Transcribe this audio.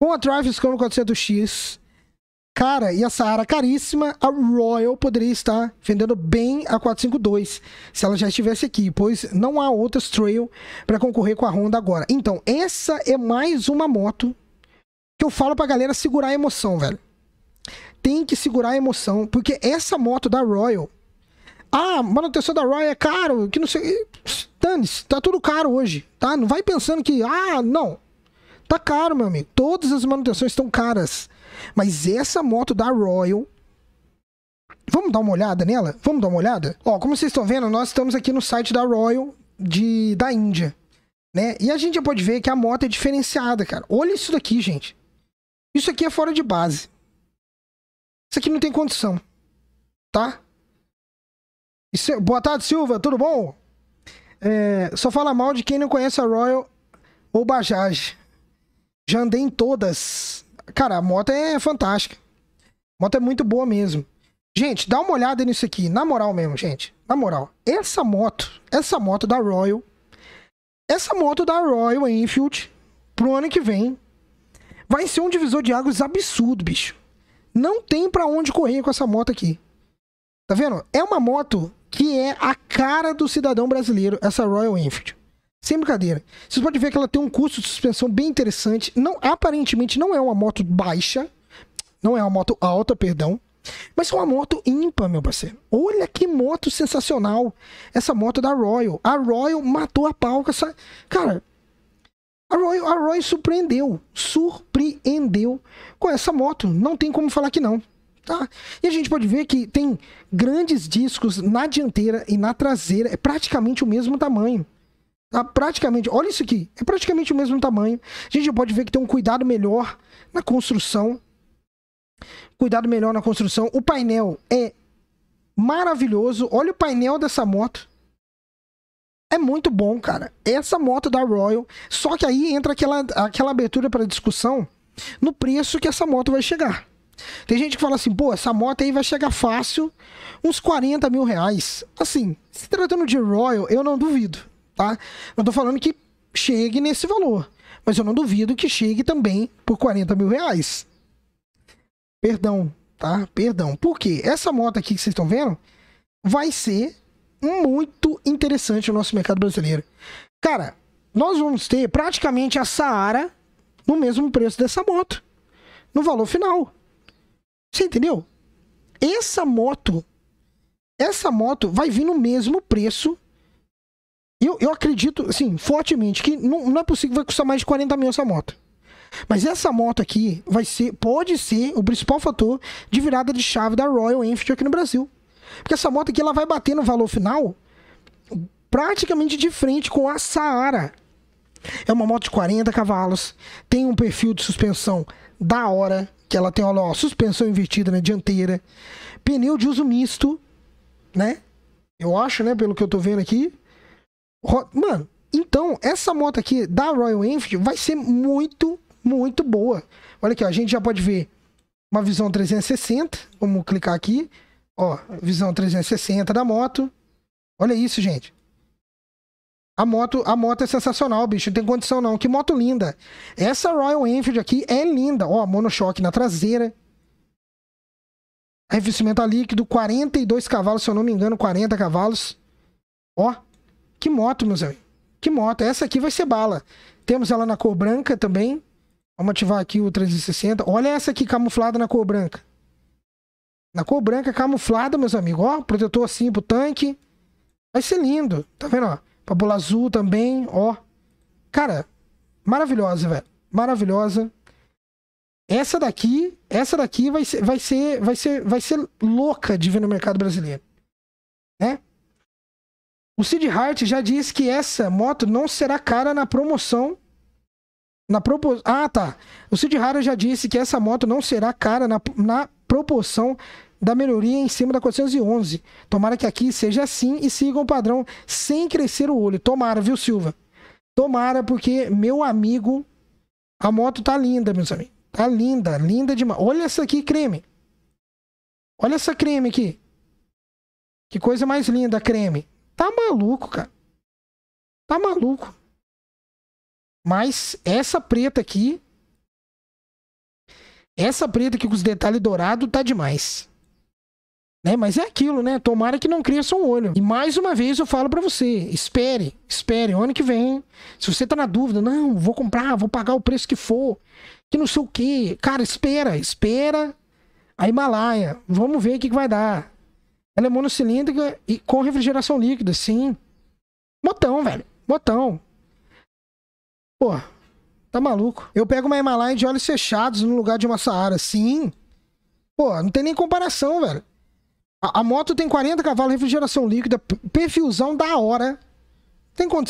Com a Travis como 400X, cara, e a Saara caríssima, a Royal poderia estar vendendo bem a 452 se ela já estivesse aqui, pois não há outras Trail para concorrer com a Honda agora. Então, essa é mais uma moto que eu falo pra galera segurar a emoção, velho. Tem que segurar a emoção, porque essa moto da Royal. Ah, manutenção da Royal é caro, que não sei. Dane-se, tá tudo caro hoje, tá? Não vai pensando que, ah, não. Tá caro, meu amigo. Todas as manutenções estão caras. Mas essa moto da Royal. Vamos dar uma olhada nela? Vamos dar uma olhada? Ó, como vocês estão vendo, nós estamos aqui no site da Royal de, da Índia. Né? E a gente já pode ver que a moto é diferenciada, cara. Olha isso daqui, gente. Isso aqui é fora de base. Isso aqui não tem condição. Tá? Isso, é, boa tarde, Silva. Tudo bom? É, só fala mal de quem não conhece a Royal ou Bajaj. Já andei em todas. Cara, a moto é fantástica. A moto é muito boa mesmo. Gente, dá uma olhada nisso aqui. Na moral mesmo, gente. Na moral. Essa moto, essa moto da Royal. Essa moto da Royal Enfield, pro ano que vem, vai ser um divisor de águas absurdo, bicho. Não tem para onde correr com essa moto aqui. Tá vendo? É uma moto que é a cara do cidadão brasileiro, essa Royal Enfield. Sem brincadeira. Vocês podem ver que ela tem um custo de suspensão bem interessante. Não, aparentemente não é uma moto baixa. Não é uma moto alta, perdão. Mas é uma moto ímpar, meu parceiro. Olha que moto sensacional. Essa moto da Royal. A Royal matou a pau com essa. Cara, a Royal, a Royal surpreendeu. Surpreendeu com essa moto. Não tem como falar que não. Tá. E a gente pode ver que tem grandes discos na dianteira e na traseira, é praticamente o mesmo tamanho. Tá praticamente, olha isso aqui, é praticamente o mesmo tamanho. A gente pode ver que tem um cuidado melhor na construção. Cuidado melhor na construção. O painel é maravilhoso. Olha o painel dessa moto. É muito bom, cara. Essa moto da Royal. Só que aí entra aquela, aquela abertura para discussão no preço que essa moto vai chegar. Tem gente que fala assim, pô, essa moto aí vai chegar fácil uns 40 mil reais. Assim, se tratando de Royal, eu não duvido tá? Eu tô falando que chegue nesse valor, mas eu não duvido que chegue também por 40 mil reais. Perdão, tá? Perdão. Por quê? Essa moto aqui que vocês estão vendo vai ser muito interessante no nosso mercado brasileiro. Cara, nós vamos ter praticamente a Saara no mesmo preço dessa moto, no valor final. Você entendeu? Essa moto, essa moto vai vir no mesmo preço eu, eu acredito, assim, fortemente, que não, não é possível que vai custar mais de 40 mil essa moto. Mas essa moto aqui vai ser, pode ser o principal fator de virada de chave da Royal Enfield aqui no Brasil. Porque essa moto aqui ela vai bater no valor final praticamente de frente com a Saara. É uma moto de 40 cavalos, tem um perfil de suspensão da hora, que ela tem olha, ó, suspensão invertida na dianteira, pneu de uso misto, né? Eu acho, né, pelo que eu tô vendo aqui, Mano, então, essa moto aqui da Royal Enfield vai ser muito, muito boa. Olha aqui, ó, a gente já pode ver uma visão 360. Vamos clicar aqui. Ó, visão 360 da moto. Olha isso, gente. A moto, a moto é sensacional, bicho. Não tem condição não. Que moto linda. Essa Royal Enfield aqui é linda. Ó, monochoque na traseira. Arrefecimento a líquido, 42 cavalos, se eu não me engano, 40 cavalos. Ó, que moto, meus amigos. Que moto. Essa aqui vai ser bala. Temos ela na cor branca também. Vamos ativar aqui o 360. Olha essa aqui camuflada na cor branca. Na cor branca camuflada, meus amigos. Ó, protetor assim pro tanque. Vai ser lindo. Tá vendo, ó? bola azul também, ó. Cara, maravilhosa, velho. Maravilhosa. Essa daqui, essa daqui vai ser, vai ser, vai ser, vai ser louca de vir no mercado brasileiro. Né? O Sid Hart já disse que essa moto não será cara na promoção. Na propos... Ah, tá. O Sid Hart já disse que essa moto não será cara na, na proporção da melhoria em cima da 411. Tomara que aqui seja assim e sigam o padrão sem crescer o olho. Tomara, viu, Silva? Tomara, porque, meu amigo, a moto tá linda, meus amigos. Tá linda, linda demais. Olha essa aqui, creme. Olha essa creme aqui. Que coisa mais linda, creme. Tá maluco, cara. Tá maluco. Mas essa preta aqui. Essa preta aqui com os detalhes dourados tá demais. Né? Mas é aquilo, né? Tomara que não cresça um olho. E mais uma vez eu falo para você, espere, espere, ano que vem. Se você tá na dúvida, não, vou comprar, vou pagar o preço que for, que não sei o quê. Cara, espera, espera a Himalaia. Vamos ver o que, que vai dar. Ela é monocilíndrica e com refrigeração líquida, sim. Botão, velho. Botão. Pô, tá maluco. Eu pego uma Himalaia de olhos fechados no lugar de uma Saara, sim. Pô, não tem nem comparação, velho. A, a moto tem 40 cavalos, refrigeração líquida, perfilzão da hora. Tem condição.